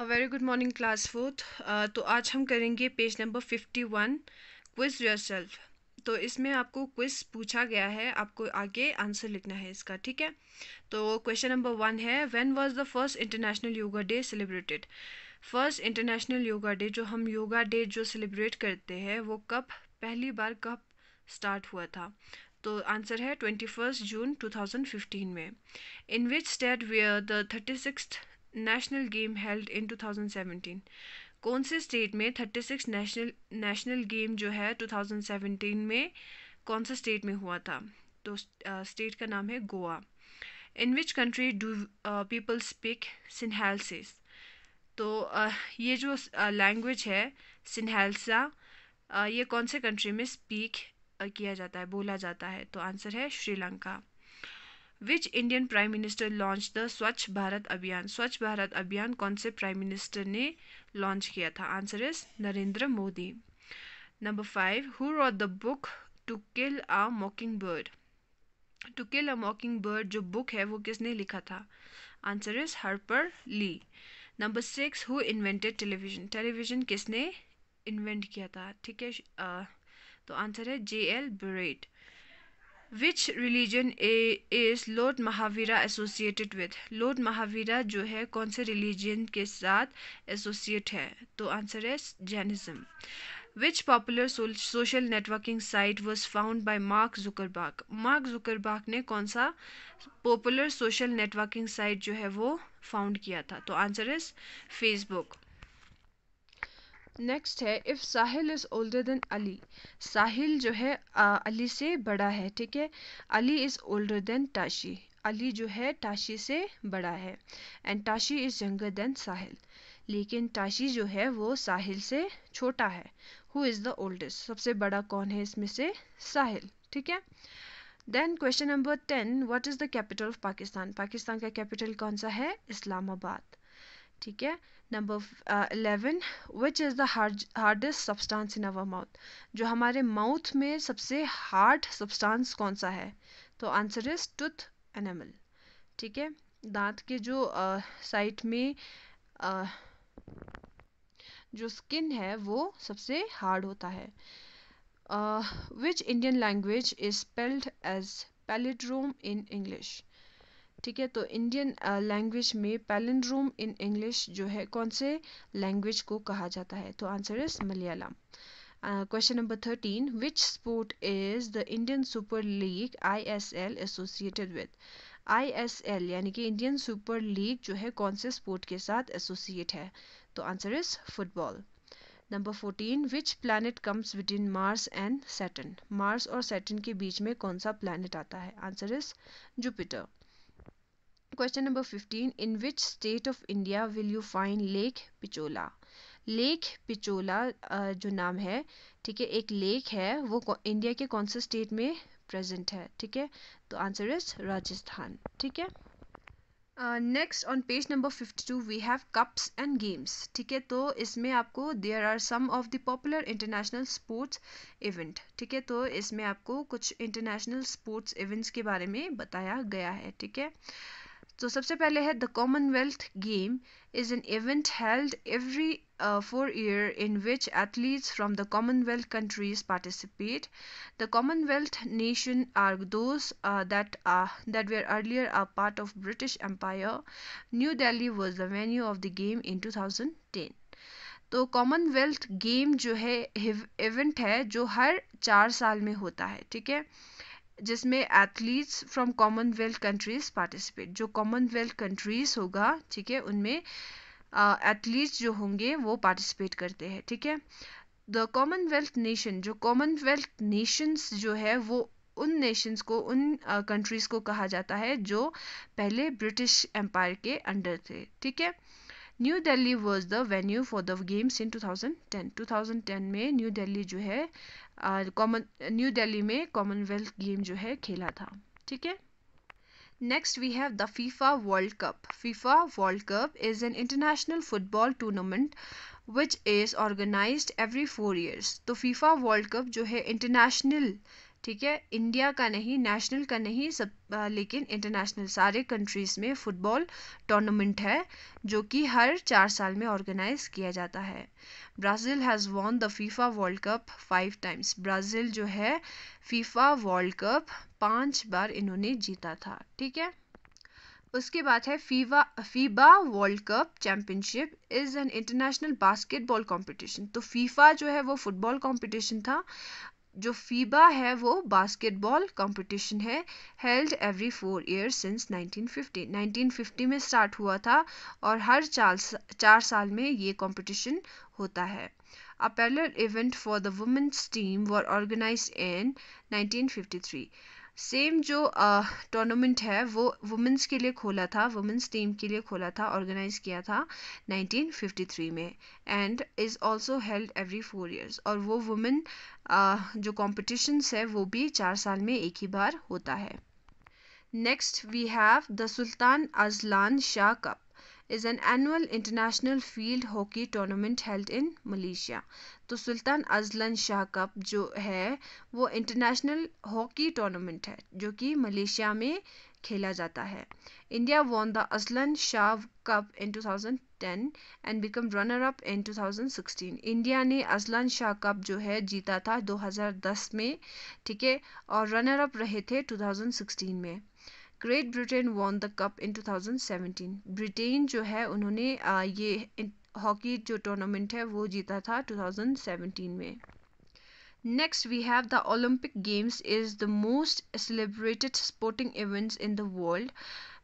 अ very good morning class fourth तो आज हम करेंगे page number fifty one quiz yourself तो इसमें आपको क्विज पूछा गया है आपको आगे आंसर लिखना है इसका ठीक है तो क्वेश्चन नंबर वन है when was the first international yoga day celebrated first international yoga day जो हम योगा डे जो सेलिब्रेट करते हैं वो कब पहली बार कब स्टार्ट हुआ था तो आंसर है twenty first June two thousand fifteen में in which state were the thirty six national game held in 2017 कौन से स्टेट में 36 नेशनल नेशनल गेम जो है 2017 में कौन से स्टेट में हुआ था तो स्टेट का नाम है Goa in which country do people speak Sinhalese तो uh, ये जो लैंग्वेज uh, है सिन्हेल्सा uh, ये कौन से कंट्री में स्पीक किया जाता है बोला जाता है तो आंसर है Sri Lanka which Indian prime minister launch the स्वच्छ भारत अभियान स्वच्छ भारत अभियान कौन से प्राइम मिनिस्टर ने लॉन्च किया था answer is Narendra Modi number five who wrote the book to kill a mockingbird to kill a mockingbird जो बुक है वो किसने लिखा था answer is Harper Lee number six who invented television television किसने इन्वेंट किया था ठीक है तो आंसर है J L Baird which religion is Lord Mahavira associated with Lord Mahavira जो है कौन से रिलीजन के साथ एसोसिएट है तो आंसर है Jainism Which popular social networking site was found by Mark Zuckerberg? Mark Zuckerberg ने कौन सा popular social networking site जो है वो found किया था तो आंसर इज Facebook. नेक्स्ट है if Sahil is older than Ali Sahil जो है आ, अली से बड़ा है ठीक है Ali is older than Tashi Ali जो है टाशी से बड़ा है and Tashi is younger than Sahil लेकिन टाशी जो है वो साहिल से छोटा है हु इज़ द ओल्डेस्ट सबसे बड़ा कौन है इसमें से साहिल ठीक है then question number ten what is the capital of Pakistan Pakistan का कैपिटल कौन सा है इस्लामाबाद ठीक है number eleven which is the hardest substance in our mouth जो हमारे माउथ में सबसे हार्ड सब्सटेंस कौन सा है तो आंसर इज टूथ एनिमल ठीक है दांत के जो साइड uh, में uh, जो स्किन है वो सबसे हार्ड होता है which Indian language is spelled as palindrome in English ठीक है तो इंडियन लैंग्वेज uh, में पैलिंड्रोम इन इंग्लिश जो है कौन से लैंग्वेज को कहा जाता है तो answer is Malayalam question number thirteen which sport is the Indian super league I S L associated with I S L यानी कि इंडियन सुपर लीग जो है कौन से स्पोर्ट के साथ एसोसिएट है तो answer is football number fourteen which planet comes between Mars and Saturn Mars और सैटन के बीच में कौन सा प्लानट आता है answer is Jupiter question number 15 in which state of India will you find lake Pichola lake Pichola जो नाम है ठीक है एक लेक है वो इंडिया के कौन से स्टेट में प्रेजेंट है ठीक है तो आंसर इज राजस्थान ठीक है next on page number fifty two we have cups and games ठीक है तो इसमें आपको there are some of the popular international sports event ठीक है तो इसमें आपको कुछ इंटरनेशनल स्पोर्ट्स इवेंट्स के बारे में बताया गया है ठीक है तो सबसे पहले है the Commonwealth game is an event held every four year in which athletes from the Commonwealth countries participate the Commonwealth nation are those that that were earlier are part of British empire New Delhi was the venue of the game in two thousand ten तो Commonwealth game जो है event है जो हर चार साल में होता है ठीक है जिसमें athletes from Commonwealth countries participate जो कॉमनवेल्थ कंट्रीज़ होगा ठीक है उनमें एथलीट्स जो होंगे वो पार्टिसिपेट करते हैं ठीक है द कॉमनवेल्थ नेशन जो कॉमनवेल्थ नेशंस जो है वो उन नेशंस को उन कंट्रीज़ को कहा जाता है जो पहले ब्रिटिश एम्पायर के अंडर थे ठीक है New Delhi was the venue for the games in 2010 2010 में न्यू दिल्ली जो है कॉमन न्यू दिल्ली में कॉमनवेल्थ गेम जो है खेला था ठीक है next we have the FIFA world Cup FIFA world Cup is an international football tournament which is organise every four years तो फीफा वर्ल्ड कप जो है इंटरनेशनल ठीक है इंडिया का नहीं नेशनल का नहीं सब लेकिन इंटरनेशनल सारे कंट्रीज़ में फ़ुटबॉल टूर्नामेंट है जो कि हर चार साल में ऑर्गेनाइज किया जाता है Brazil has won the FIFA world Cup five times Brazil जो है फीफा वर्ल्ड कप पाँच बार इन्होंने जीता था ठीक है उसके बाद है FIBA FIBA World Cup championship is an international basketball competition तो फीफा जो है वो फुटबॉल कंपटीशन था जो फीबा है वो बास्केटबॉल कंपटीशन है held every four year since 1950 1950 में स्टार्ट हुआ था और हर चार चार साल में ये कंपटीशन होता है a parallel event for the women's team were organised in 1953. Same जो टूर्नामेंट है वो वुमेंस के लिए खोला था वुमेंस टीम के लिए खोला था ऑर्गेनाइज किया था 1953 में and is also held every four years और वो वुमेन जो कॉम्पिटिशन्स है वो भी चार साल में एक ही बार होता है next we have the Sultan Azlan Shah cup is an annual international field hockey tournament held in Malaysia तो सुल्तान अजलन शाह कप जो है वो इंटरनेशनल हॉकी टूर्नामेंट है जो कि मलेशिया में खेला जाता है India won the Azlan Shah cup in 2010 and become runner up in 2016 India ने अजलन शाह कप जो है जीता था 2010 में ठीक है और रनर अप रहे थे 2016 में Great Britain won the cup in 2017 Britain, जो है उन्होंने ये hockey जो टूर्नामेंट है वो जीता था 2017 में Next, we have the Olympic Games is the most celebrated sporting events in the world.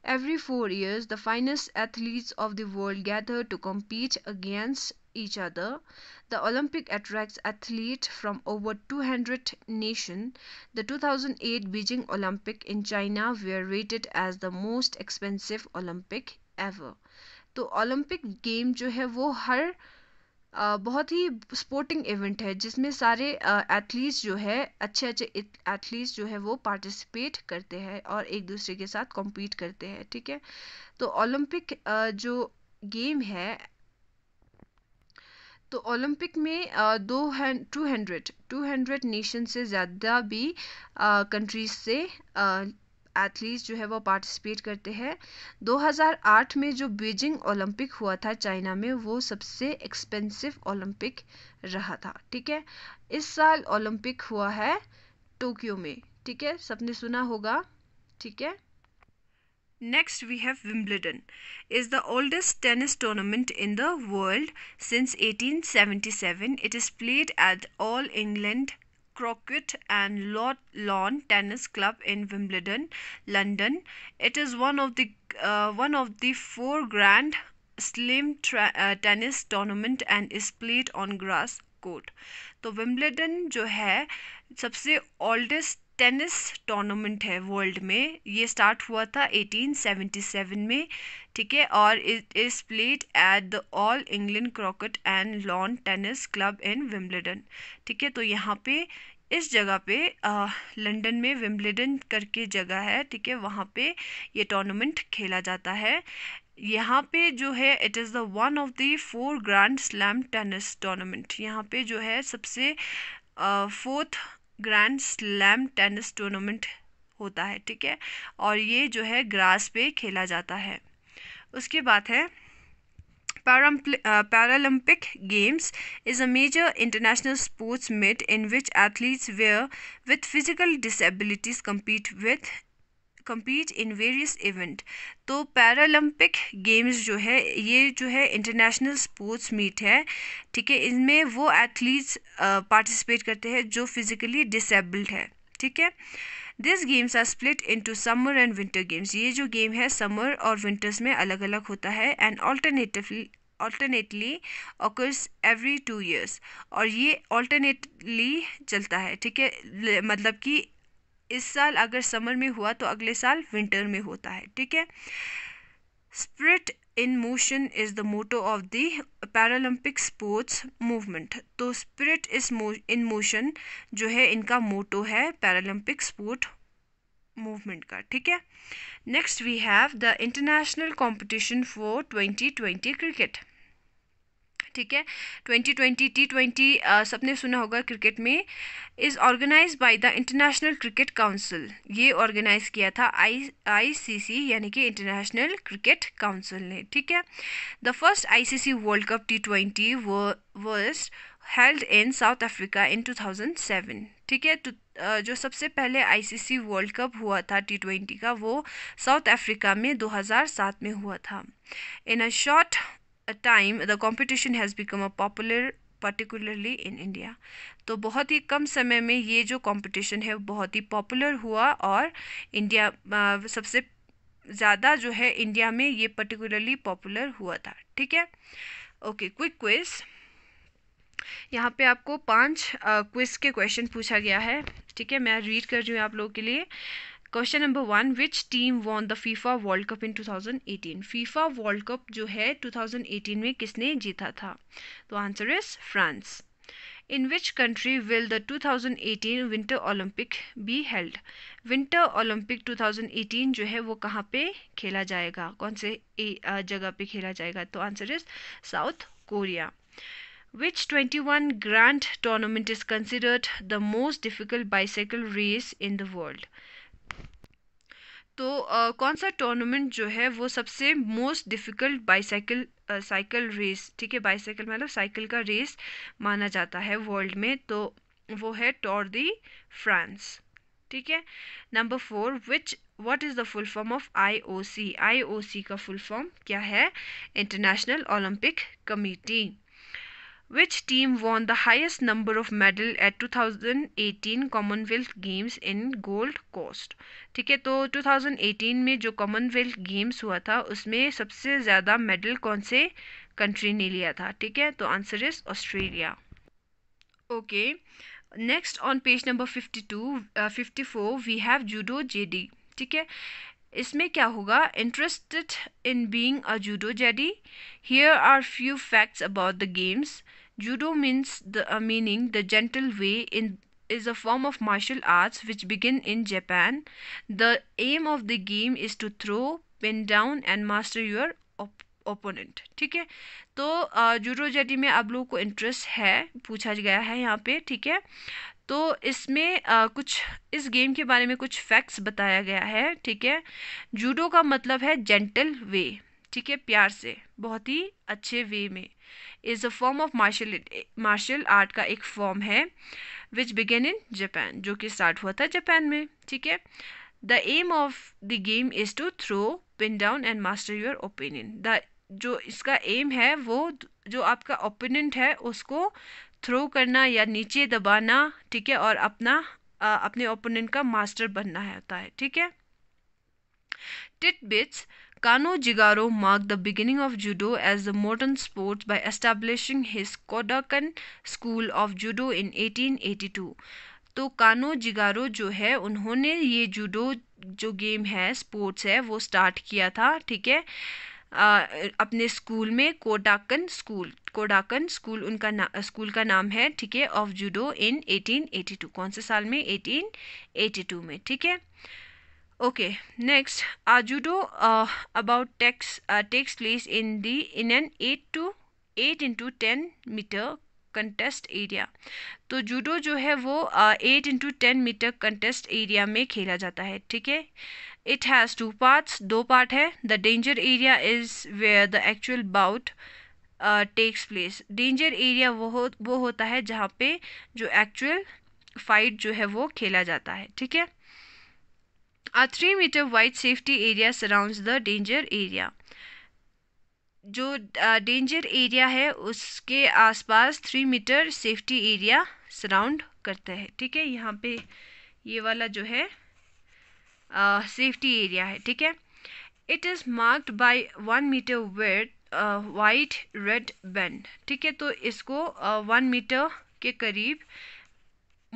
Every four years, the finest athletes of the world gather to compete against each other. The Olympic attracts athletes from over 200 nations. The 2008 Beijing Olympic in China were rated as the most expensive Olympic ever. तो Olympic game जो है वो हर आ, बहुत ही sporting event है जिसमें सारे athletes जो है अच्छे अच्छे एथलीट्स जो है वो पार्टिसिपेट करते हैं और एक दूसरे के साथ कॉम्पीट करते हैं ठीक है तो ओलंपिक जो गेम है तो ओलंपिक में दो two hundred two hundred nation से ज़्यादा भी कंट्रीज से एथलीट्स जो है वो पार्टिसिपेट करते हैं 2008 में जो बीजिंग ओलंपिक हुआ था चाइना में वो सबसे एक्सपेंसिव ओलंपिक रहा था ठीक है इस साल ओलंपिक हुआ है टोक्यो में ठीक है सबने सुना होगा ठीक है Next we have Wimbledon is the oldest tennis tournament in the world since 1877. It is played at All England Croquet and Lawn Tennis Club in Wimbledon, London. It is one of the uh, one of the four Grand Slam uh, tennis tournament and is played on grass court. तो Wimbledon जो है सबसे oldest tennis tournament है world में ये start हुआ था 1877 में ठीक है और it is played at the all England croquet and lawn tennis club in Wimbledon ठीक है तो यहाँ पे इस जगह पे लंदन में विम्बलडन करके जगह है ठीक है वहाँ पे ये टूर्नामेंट खेला जाता है यहाँ पे जो है it is the one of the four grand slam tennis tournament यहाँ पे जो है सबसे fourth uh, grand slam tennis tournament होता है ठीक है और ये जो है ग्रास पे खेला जाता है उसके बाद है Paralympic games is a major international sports meet in which athletes where with physical disabilities compete with compete in various event तो पैरालंपिक गेम्स जो है ये जो है इंटरनेशनल स्पोर्ट्स मीट है ठीक है इनमें वो एथलीट्स पार्टिसिपेट करते हैं जो फिज़िकली डिसेबल्ड है ठीक है this games are split into summer and winter games ये जो गेम है समर और विंटर्स में अलग अलग होता है and alternatively alternately occurs every two years और ये ऑल्टरनेटली चलता है ठीक है मतलब कि इस साल अगर समर में हुआ तो अगले साल विंटर में होता है ठीक है spirit in motion is the motto of the Paralympic sports movement तो स्प्रिट इस इन मोशन जो है इनका मोटो है पैरालंपिक स्पोर्ट मूवमेंट का ठीक है next we have the international competition for 2020 cricket ठीक है ट्वेंटी ट्वेंटी टी ट्वेंटी सबने सुना होगा क्रिकेट में is organize by the international cricket council ये ऑर्गेनाइज किया था आई सी यानी कि इंटरनेशनल क्रिकेट काउंसिल ने ठीक है the first C world cup T twenty were held in South Africa in two thousand seven ठीक है तो, जो सबसे पहले आईसीसी वर्ल्ड कप हुआ था टी ट्वेंटी का वो साउथ अफ्रीका में दो हज़ार सात में हुआ था in a short a time the competition has become a popular particularly in India तो बहुत ही कम समय में ये जो कॉम्पिटिशन है बहुत ही पॉपुलर हुआ और इंडिया सबसे ज़्यादा जो है इंडिया में ये पर्टिकुलरली पॉपुलर हुआ था ठीक है ओके क्विक क्विज यहाँ पे आपको पांच क्विज के क्वेश्चन पूछा गया है ठीक है मैं रीड कर रही हूँ आप लोगों के लिए question number one which team won the FIFA world cup in two thousand eighteen FIFA world cup जो है टू थाउजेंड एटीन में किसने जीता था तो answer is France in which country will the two thousand eighteen winter Olympic be held winter Olympic eighteen जो है वो कहाँ पे खेला जाएगा कौन से जगह पे खेला जाएगा तो answer is South Korea Which one grand tournament is considered the most difficult bicycle race in the world तो आ, कौन सा टूर्नामेंट जो है वो सबसे most difficult bicycle cycle race ठीक है बाईसाइकिल मतलब साइकिल का रेस माना जाता है वर्ल्ड में तो वो है टॉर दी फ्रांस ठीक है number four which what is the full form of IOC IOC का फुल फॉर्म क्या है International Olympic Committee Which team won the highest number of medal at 2018 Commonwealth games in Gold Coast ठीक है तो 2018 में जो कॉमनवेल्थ गेम्स हुआ था उसमें सबसे ज़्यादा मेडल कौन से कंट्री ने लिया था ठीक है तो answer is Australia okay next on page number 52 uh, 54 we have judo JD ठीक है इसमें क्या होगा interested in being a judo JD here are few facts about the games judo means the meaning the gentle way in is a form of martial arts which begin in Japan the aim of the game is to throw pin down and master your opponent ठीक है तो judo uh, JD में आप लोगों को interest है पूछा गया है यहाँ पे ठीक है तो इसमें कुछ इस गेम के बारे में कुछ फैक्ट्स बताया गया है ठीक है जूडो का मतलब है जेंटल वे ठीक है प्यार से बहुत ही अच्छे वे में is a form of martial martial art का एक फॉर्म है विच बिगेन इन जापान जो कि स्टार्ट हुआ था जापान में ठीक है the aim of the game is to throw pin down and master your opinion the जो इसका एम है वो जो आपका ओपिनियंट है उसको थ्रो करना या नीचे दबाना ठीक है और अपना आ, अपने ओपोनेंट का मास्टर बनना है होता है ठीक है tit bits Kano Jigoro mark the beginning of judo as the modern sports by establishing his Kodokan school of judo in 1882 तो कानो जिगारो जो है उन्होंने ये जूडो जो गेम है स्पोर्ट्स है वो स्टार्ट किया था ठीक है अपने स्कूल में कोडाकन स्कूल कोडाकन स्कूल उनका ना स्कूल का नाम है ठीक है ऑफ जूडो इन 1882 कौन से साल में 1882 में ठीक है okay next a judo about takes takes place in the in an eight to eight into ten metre contest area तो जूडो जो है वो eight into ten metre contest area में खेला जाता है ठीक है इट हैज़ टू पार्ट्स दो पार्ट है. The danger area is where the actual bout takes place danger area वो हो वो होता है जहाँ पे जो एक्चुअल फाइट जो है वो खेला जाता है ठीक है a three metre wide safety area surround the danger area जो डेंजर uh, एरिया है उसके आसपास three metre safety area surround करता है ठीक है यहाँ पे ये वाला जो है सेफ्टी uh, एरिया है ठीक है it is marked by one metre wide white red band ठीक है तो इसको वन uh, मीटर के करीब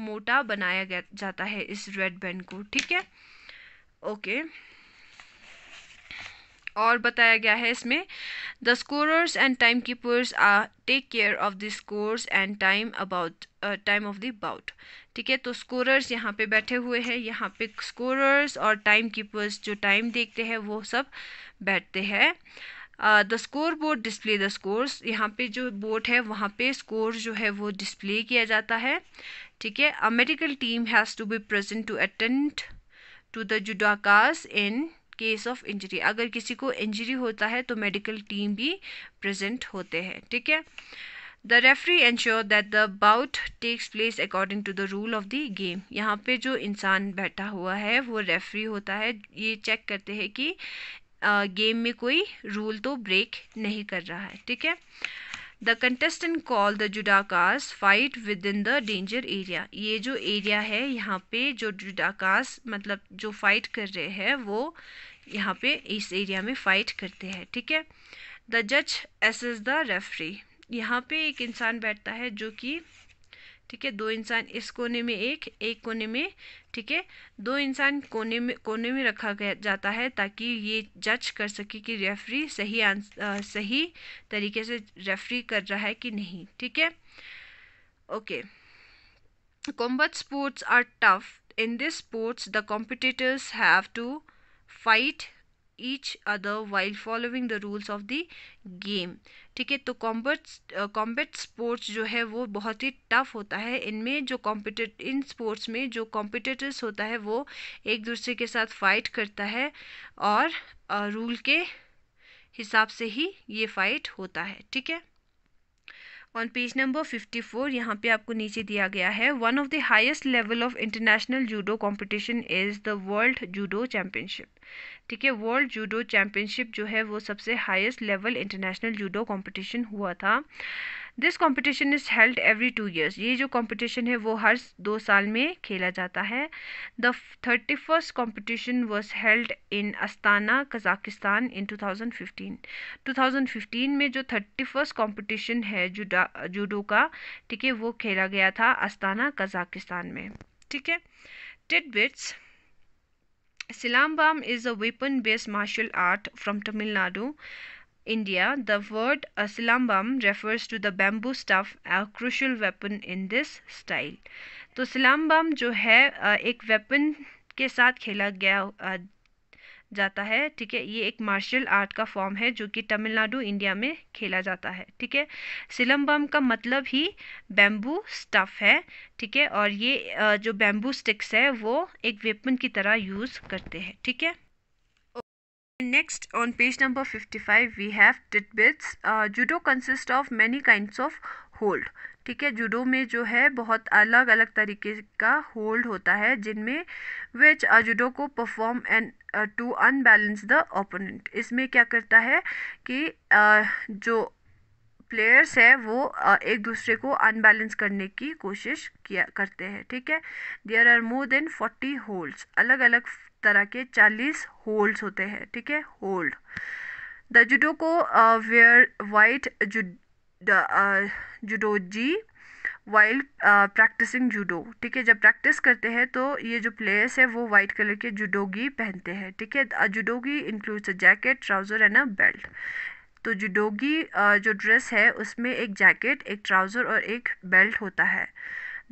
मोटा बनाया गया जाता है इस रेड बैंड को ठीक है ओके okay. और बताया गया है इसमें the scorers and time keepers are take care of the scores and time about time of the bout ठीक है तो स्कोरर्स यहाँ पे बैठे हुए हैं यहाँ पे स्कोरर्स और टाइम कीपर्स जो टाइम देखते हैं वो सब बैठते हैं the score board display the scores यहाँ पे जो बोर्ड है वहाँ पे स्कोर जो है वो डिस्प्ले किया जाता है ठीक है a medical team has to be present to attend to the judokas in case of injury अगर किसी को इंजरी होता है तो मेडिकल टीम भी प्रेजेंट होते हैं ठीक है the referee ensure that the bout takes place according to the rule of the game यहाँ पे जो इंसान बैठा हुआ है वो रेफरी होता है ये चेक करते हैं कि गेम में कोई रूल तो ब्रेक नहीं कर रहा है ठीक है the contestant call the judokas fight within the danger area ये जो एरिया है यहाँ पे जो जुडाकास मतलब जो फाइट कर रहे हैं वो यहाँ पे इस एरिया में फाइट करते हैं ठीक है द जज एस इज़ द रेफरी यहाँ पे एक इंसान बैठता है जो कि ठीक है दो इंसान इस कोने में एक एक कोने में ठीक है दो इंसान कोने में कोने में रखा गया जाता है ताकि ये जज कर सके कि रेफरी सही आंस आ, सही तरीके से रेफरी कर रहा है कि नहीं ठीक है okay combat sports are tough in this sports the competitors have to fight each other while following the rules of the game ठीक है तो कॉम्बट कॉम्बेट स्पोर्ट्स जो है वो बहुत ही टफ होता है इनमें जो कॉम्पिट इन स्पोर्ट्स में जो कॉम्पिटिटर्स होता है वो एक दूसरे के साथ फाइट करता है और रूल के हिसाब से ही ये फाइट होता है ठीक है ऑन पेज नंबर 54 यहाँ पे आपको नीचे दिया गया है one of the highest level of international judo competition is the world judo championship ठीक है वर्ल्ड जूडो चैम्पियनशिप जो है वो सबसे highest level international judo competition हुआ था this competition is held every two years ये जो कॉम्पिटिशन है वो हर दो साल में खेला जाता है the thirty first competition was held in Astana Kazakhstan in two two thousand fifteen thousand fifteen में जो थर्टी फर्स्ट कॉम्पिटिशन है जुडा जूडो का ठीक है वो खेला गया था अस्ताना कजाकिस्तान में ठीक है tit bits silambam is a weapon based martial art from Tamil Nadu India, the word asilambam refers to the bamboo staff, a crucial weapon in this style. तो सिलाम्बाम जो है एक वेपन के साथ खेला गया जाता है ठीक है ये एक मार्शल आर्ट का फॉर्म है जो कि तमिलनाडु इंडिया में खेला जाता है ठीक है सिलम्बम का मतलब ही बैम्बू स्टफ है ठीक है और ये जो बैम्बू स्टिक्स है वो एक वेपन की तरह यूज़ करते हैं ठीक है Next, on page number 55, we have tidbits. Judo consist of many kinds of hold ठीक है जूडो में जो है बहुत अलग अलग तरीके का होल्ड होता है जिनमें विच जूडो को perform and to unbalance the opponent इसमें क्या करता है कि uh, जो प्लेयर्स है वो uh, एक दूसरे को अनबैलेंस करने की कोशिश किया करते हैं ठीक है there are more than forty holds अलग अलग तरह के चालीस होल्ड्स होते हैं ठीक है होल्ड द जुडो को wear white judogi while practising judo ठीक है जब प्रैक्टिस करते हैं तो ये जो प्लेयर्स है वो वाइट कलर के जुडोगी पहनते हैं ठीक है judogi includes a jacket trouser and a belt तो जुडोगी uh, जो ड्रेस है उसमें एक जैकेट एक ट्राउज़र और एक बेल्ट होता है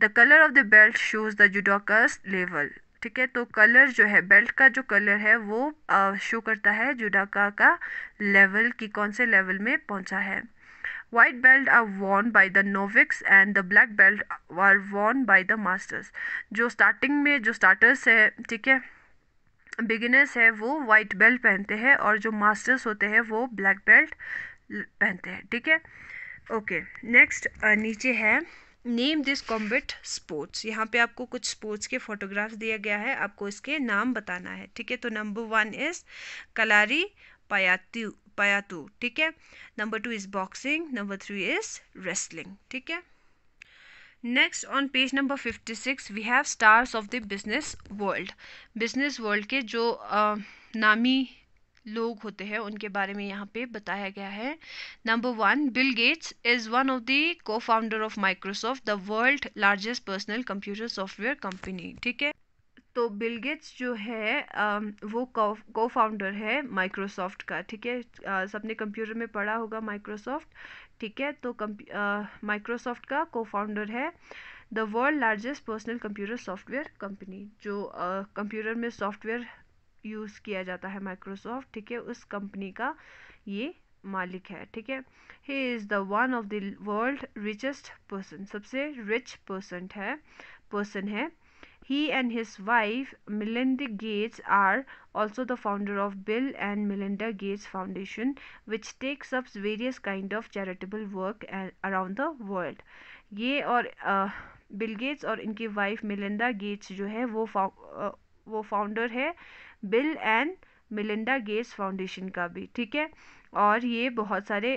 the colour of the belt shows the judokas level ठीक है तो कलर जो है बेल्ट का जो कलर है वो शो करता है जुडाका का लेवल की कौन से लेवल में पहुंचा है white belt are worn by the novices and the black belt are worn by the masters जो स्टार्टिंग में जो स्टार्टर्स है ठीक है बिगिनर्स है वो वाइट बेल्ट पहनते हैं और जो मास्टर्स होते हैं वो ब्लैक बेल्ट पहनते हैं ठीक है ओके नेक्स्ट नीचे है नेम दिस कॉम्बेट स्पोर्ट्स यहाँ पे आपको कुछ स्पोर्ट्स के फोटोग्राफ्स दिया गया है आपको इसके नाम बताना है ठीक है तो number one is kalaripayattu payattu ठीक है number two is boxing number three is wrestling ठीक है next on page number fifty six we have stars of the business world business world के जो uh, नामी लोग होते हैं उनके बारे में यहाँ पे बताया गया है number one Bill Gates is one of the co founder of Microsoft the world largest personal computer software company ठीक है तो बिल गेट्स जो है um, वो को फाउंडर है माइक्रोसॉफ्ट का ठीक है uh, सबने कंप्यूटर में पढ़ा होगा माइक्रोसॉफ्ट ठीक है तो माइक्रोसॉफ्ट uh, का को फाउंडर है the world largest personal computer software company जो कंप्यूटर uh, में सॉफ्टवेयर यूज़ किया जाता है माइक्रोसॉफ्ट ठीक है उस कंपनी का ये मालिक है ठीक है he is the one of the world richest person सबसे रिच पर्सन है पर्सन है he and his wife Melinda Gates are also the founder of Bill and Melinda Gates foundation which takes up various kind of charitable work around the world ये और bill uh, gets और इनकी wife Melinda gets जो है वो फाउ uh, वो founder है Bill and Melinda Gates foundation का भी ठीक है और ये बहुत सारे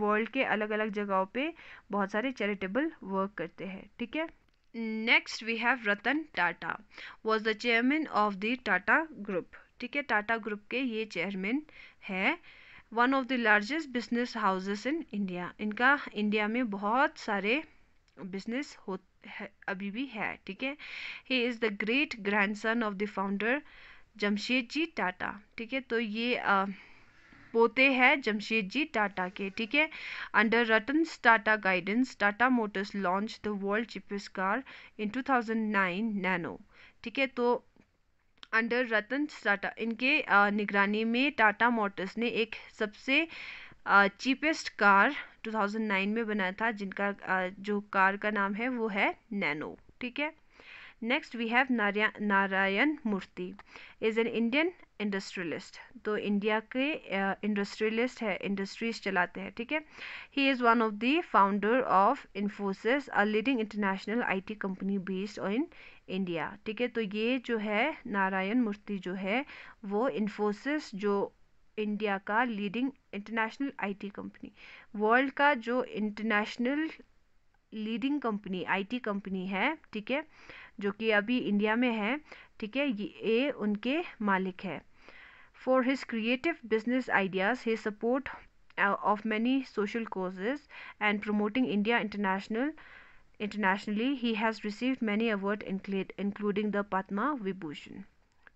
वर्ल्ड के अलग अलग जगहों पे बहुत सारे चैरिटेबल वर्क करते हैं ठीक है next we have Ratan Tata was the chairman of the Tata group ठीक है टाटा ग्रुप के ये चेयरमैन है one of the largest business houses in India इनका इंडिया में बहुत सारे बिजनेस हो अभी भी है ठीक है he is the great grandson of the founder Jamshed ji Tata ठीक है तो ये आ, पोते हैं जमशेद जी टाटा के ठीक है under Ratan Tata guidance Tata Motors launch the world cheapest car in 2009 Nano ठीक है तो अंडर रतन टाटा इनके निगरानी में टाटा मोटर्स ने एक सबसे चीपेस्ट कार 2009 में बनाया था जिनका जो कार का नाम है वो है नैनो ठीक है next we have Narayan Murthy is an Indian industrialist तो इंडिया के इंडस्ट्रियलिस्ट uh, है इंडस्ट्रीज चलाते हैं ठीक है he is one of the founder of Infosys a leading international IT company based in India ठीक है तो ये जो है नारायण मूर्ति जो है वो इन्फोसिस जो इंडिया का leading international IT company world का जो international leading company IT company है ठीक है जो कि अभी इंडिया में है ठीक है ये उनके मालिक है for his creative business ideas his support of many social causes and promoting India international internationally he has received many award including the Padma Vibhushan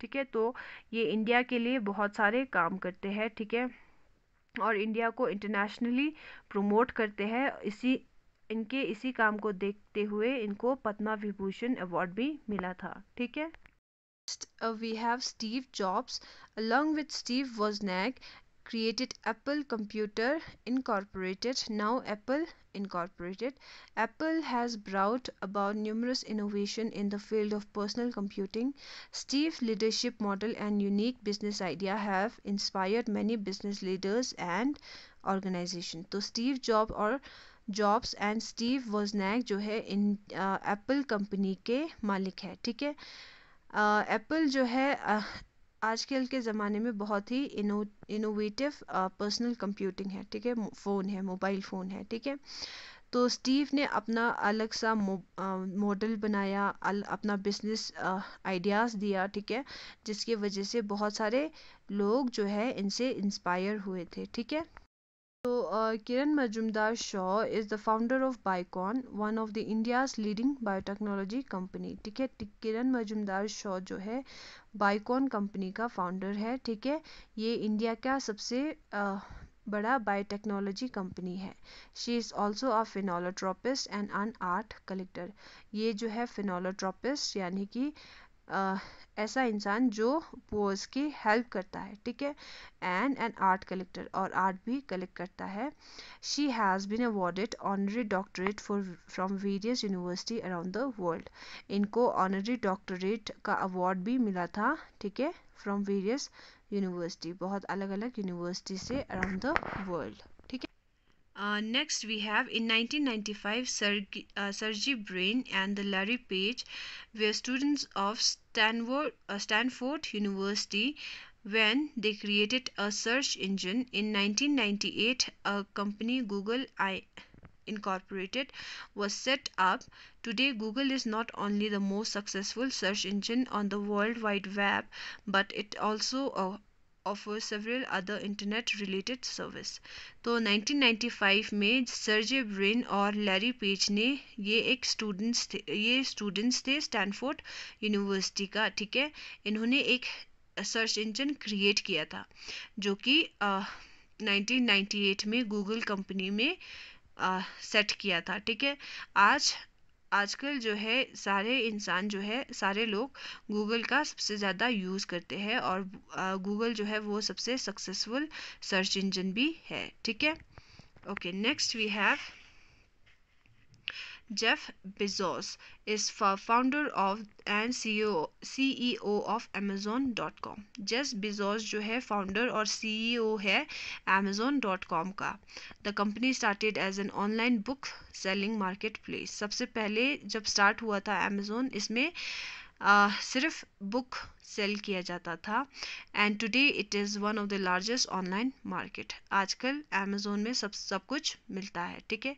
ठीक है तो ये इंडिया के लिए बहुत सारे काम करते हैं ठीक है और इंडिया को इंटरनेशनली प्रोमोट करते हैं इसी इनके इसी काम को देखते हुए इनको पद्मा विभूषण अवार्ड भी मिला था ठीक है we have Steve Jobs along with Steve Wozniak created Apple computer incorporated now Apple incorporated Apple has brought about numerous innovation in the field of personal computing Steve leadership model and unique business idea have inspired many business leaders and organization तो Steve job और Jobs and Steve Wozniak जो है इन Apple company के मालिक है ठीक है Apple जो है आजकल के ज़माने में बहुत ही इनो इनोवेटिव पर्सनल कंप्यूटिंग है ठीक है फ़ोन है मोबाइल फ़ोन है ठीक है तो स्टीव ने अपना अलग सा मॉडल बनाया अल, अपना बिजनेस आइडियाज़ दिया ठीक है जिसकी वजह से बहुत सारे लोग जो है इनसे इंस्पायर हुए थे ठीक है So, uh, Kiran Majumdar Shaw is the founder of Bicon, one of the India's leading biotechnology ठीक है किरण मजुमदार शॉ जो है बाइकॉन कंपनी का फाउंडर है ठीक है ये इंडिया का सबसे uh, बड़ा बायोटेक्नोलॉजी कंपनी है she is also a philanthropist and an art collector ये जो है फिनोलोट्रोपिस्ट यानी कि ऐसा इंसान जो पोअर्स की हेल्प करता है ठीक है एंड एन आर्ट कलेक्टर और आर्ट भी कलेक्ट करता है she has been awarded honorary doctorate for from various university around the world इनको ऑनरी डॉक्टरेट का अवार्ड भी मिला था ठीक है फ्रॉम वेरियस यूनिवर्सिटी बहुत अलग अलग यूनिवर्सिटी से around the world Uh, next we have in 1995 Sergey, uh, Brin and the Larry Page were students of Stanford, uh, Stanford University when they created a search engine in 1998 a company Google I Incorporated was set up. Today Google is not only the most successful search engine on the World Wide Web but it also uh, offer several other internet related service तो 1995 में Sergey Brin और Larry Page ने ये एक students थे ये students थे Stanford university का ठीक है इन्होंने एक सर्च इंजन क्रिएट किया था जो कि uh, 1998 में गूगल कंपनी में सेट uh, किया था ठीक है आज आजकल जो है सारे इंसान जो है सारे लोग गूगल का सबसे ज़्यादा यूज़ करते हैं और गूगल जो है वो सबसे सक्सेसफुल सर्च इंजन भी है ठीक है okay next we have Jeff Bezos is founder of and CEO of Amazon dot com Bezos जो है फाउंडर और CEO है अमेज़ोन डॉट कॉम का the company started as an online book selling market place सबसे पहले जब start हुआ था अमेज़ोन इसमें Uh, सिर्फ बुक सेल किया जाता था and today it is one of the largest online market आजकल अमेज़ोन में सब सब कुछ मिलता है ठीक है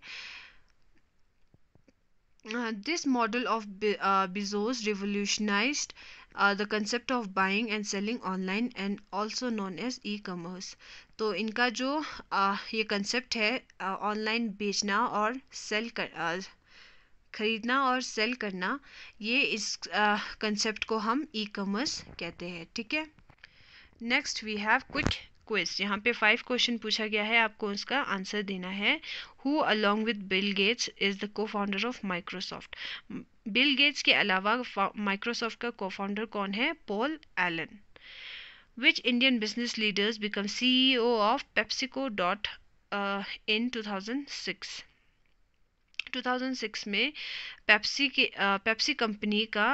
Uh, this model of Be uh, Bezos revolutionized uh, the concept of buying and selling online and also known as e-commerce तो इनका जो uh, ये कंसेप्ट है ऑनलाइन बेचना और सेल कर uh, ख़रीदना और सेल करना ये इस कंसेप्ट को हम ई कॉमर्स कहते हैं ठीक है नेक्स्ट वी हैव कुछ क्विस्ट यहाँ पे फाइव क्वेश्चन पूछा गया है आपको उसका आंसर देना है who along with Bill Gates is the co founder of Microsoft Bill Gates के अलावा माइक्रोसॉफ्ट का को फाउंडर कौन है Paul Allen which Indian business leaders become C E O of PepsiCo dot in two thousand six 2006 में Pepsi के Pepsi uh, company का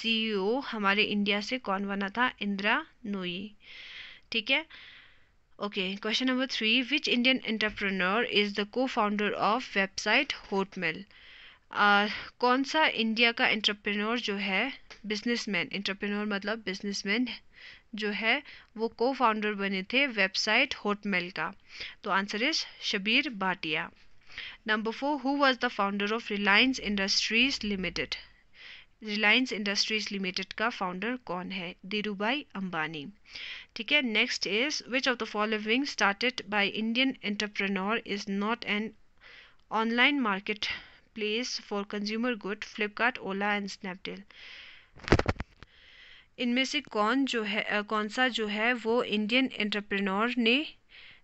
CEO uh, e हमारे India से कौन बना था इंदिरा नोई ठीक है okay question number three which Indian entrepreneur is the co founder of website Hotmail कौन सा इंडिया का इंटरप्रेन्योर जो है बिजनेस मैन इंटरप्रेन्योर मतलब बिजनेस मैन जो है वो को फाउंडर बने थे वेबसाइट होटमेल का तो answer is Sabeer Bhatia number four who was the founder of Reliance Industries Limited Reliance Industries Limited का फाउंडर कौन है धीरूभाई अंबानी ठीक है next is which of the following started by Indian entrepreneur is not an online market place for consumer good Flipkart Ola and Snapdeal इनमें से कौन जो है कौन सा जो है वो इंडियन एंटरप्रेन्योर ने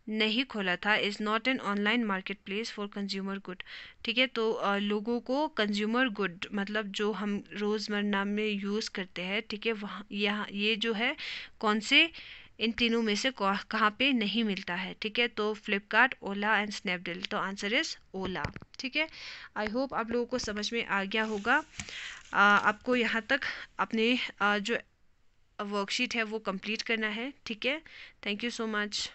नहीं खोला था is not an online market place for consumer good ठीक है तो आ, लोगों को कंज्यूमर गुड मतलब जो हम रोज़मर्रा में यूज़ करते हैं ठीक है वहाँ यहाँ ये जो है कौन से इन तीनों में से कहाँ पे नहीं मिलता है ठीक है तो फ्लिपकार्ट ओला एंड स्नैपडील तो आंसर इज़ ओला ठीक है आई होप आप लोगों को समझ में आ गया होगा आ, आपको यहाँ तक अपने आ, जो वर्कशीट है वो कंप्लीट करना है ठीक है थैंक यू सो मच